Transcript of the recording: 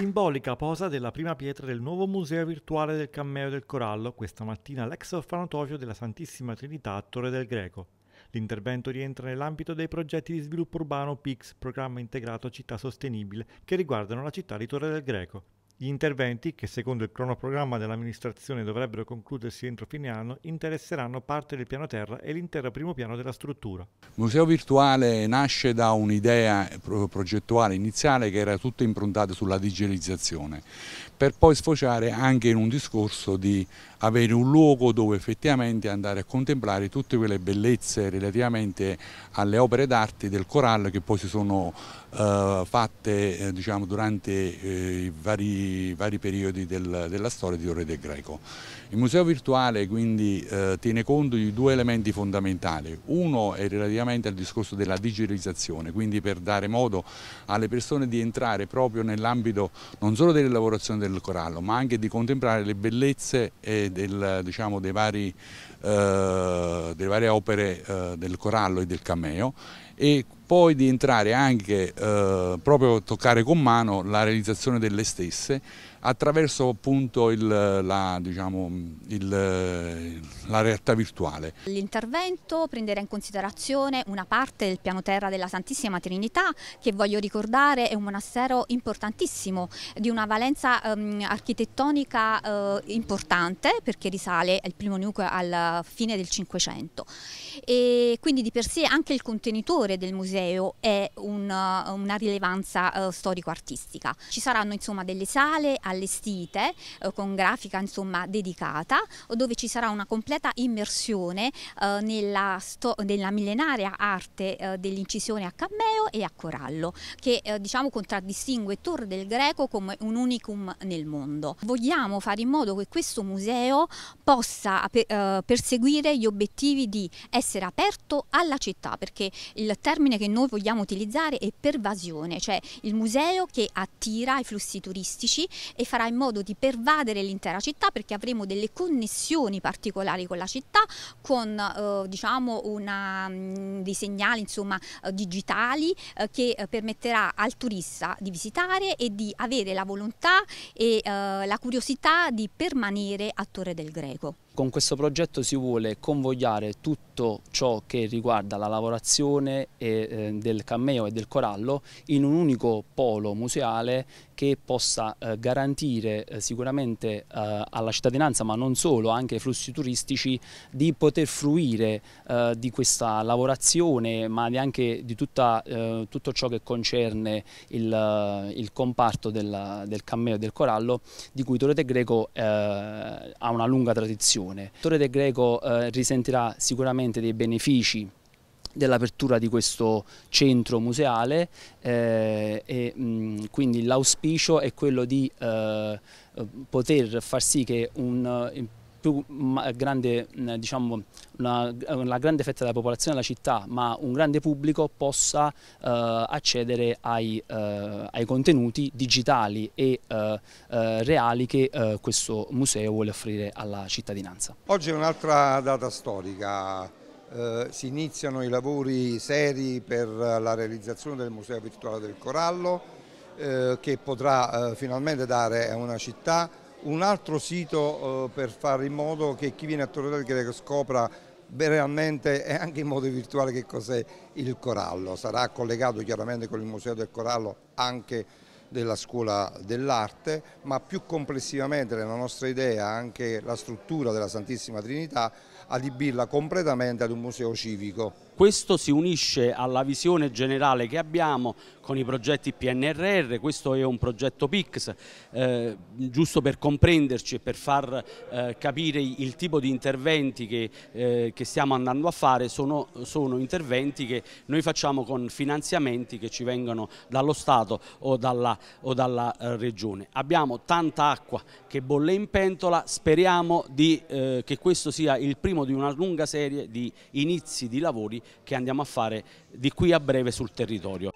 simbolica posa della prima pietra del nuovo museo virtuale del Cammeo del Corallo questa mattina all'ex orfanatorio della Santissima Trinità a Torre del Greco. L'intervento rientra nell'ambito dei progetti di sviluppo urbano PIX, programma integrato città sostenibile, che riguardano la città di Torre del Greco. Gli interventi, che secondo il cronoprogramma dell'amministrazione dovrebbero concludersi entro fine anno, interesseranno parte del piano terra e l'intero primo piano della struttura. Il museo virtuale nasce da un'idea progettuale iniziale che era tutta improntata sulla digitalizzazione, per poi sfociare anche in un discorso di avere un luogo dove effettivamente andare a contemplare tutte quelle bellezze relativamente alle opere d'arte del corallo che poi si sono eh, fatte eh, diciamo, durante eh, i vari, vari periodi del, della storia di Torre del Greco. Il museo virtuale quindi eh, tiene conto di due elementi fondamentali, uno è relativamente al discorso della digitalizzazione, quindi per dare modo alle persone di entrare proprio nell'ambito non solo delle lavorazioni del corallo ma anche di contemplare le bellezze del, diciamo, dei vari, eh, delle varie opere del corallo e del cameo e poi di entrare anche eh, proprio toccare con mano la realizzazione delle stesse attraverso appunto il, la, diciamo, il, la, realtà virtuale. L'intervento prenderà in considerazione una parte del piano terra della Santissima Trinità che voglio ricordare è un monastero importantissimo di una valenza um, architettonica uh, importante perché risale al primo nucleo alla fine del Cinquecento e quindi di per sé anche il contenitore del museo è un, una rilevanza uh, storico-artistica. Ci saranno insomma delle sale, allestite eh, con grafica insomma dedicata dove ci sarà una completa immersione eh, nella, nella, millenaria arte eh, dell'incisione a cammeo e a corallo che eh, diciamo contraddistingue Torre del Greco come un unicum nel mondo. Vogliamo fare in modo che questo museo possa per, eh, perseguire gli obiettivi di essere aperto alla città perché il termine che noi vogliamo utilizzare è pervasione, cioè il museo che attira i flussi turistici e farà in modo di pervadere l'intera città perché avremo delle connessioni particolari con la città, con eh, diciamo una, mh, mm, dei segnali insomma, eh, digitali eh, che eh, permetterà al turista di visitare e di avere la volontà e eh, la curiosità di permanere a Torre del Greco. Con questo progetto si vuole convogliare tutto ciò che riguarda la lavorazione eh, del cammeo e del corallo in un unico polo museale che possa eh, garantire eh, sicuramente alla cittadinanza, ma non solo, anche ai flussi turistici, di poter fruire di questa lavorazione, ma anche di tutta, tutto ciò che concerne il, il comparto del, del, cammeo e del corallo, di cui Torete Greco ha una lunga tradizione produzione. Il settore del greco eh, risentirà sicuramente dei benefici dell'apertura di questo centro museale eh, e mh, quindi l'auspicio è quello di eh, eh poter far sì che un, eh, più grande, diciamo, una, una, grande fetta della popolazione della città, ma un grande pubblico possa eh, accedere ai, eh, ai, contenuti digitali e eh, eh reali che eh, questo museo vuole offrire alla cittadinanza. Oggi è un'altra data storica. Eh, si iniziano i lavori seri per la realizzazione del Museo Virtuale del Corallo che potrà finalmente dare a una città un altro sito eh, per fare in modo che chi viene a Torre del Greco scopra realmente e anche in modo virtuale che cos'è il corallo. Sarà collegato chiaramente con il Museo del Corallo anche della scuola dell'arte, ma più complessivamente nella nostra idea anche la struttura della Santissima Trinità adibirla completamente ad un museo civico. Questo si unisce alla visione generale che abbiamo con i progetti PNRR, questo è un progetto PIX, eh, giusto per comprenderci e per far eh, capire il tipo di interventi che, eh, che stiamo andando a fare, sono, sono, interventi che noi facciamo con finanziamenti che ci vengono dallo Stato o dalla, o dalla eh, Regione. Abbiamo tanta acqua che bolle in pentola, speriamo di, eh, che questo sia il primo di una lunga serie di inizi di lavori che andiamo a fare di qui a breve sul territorio.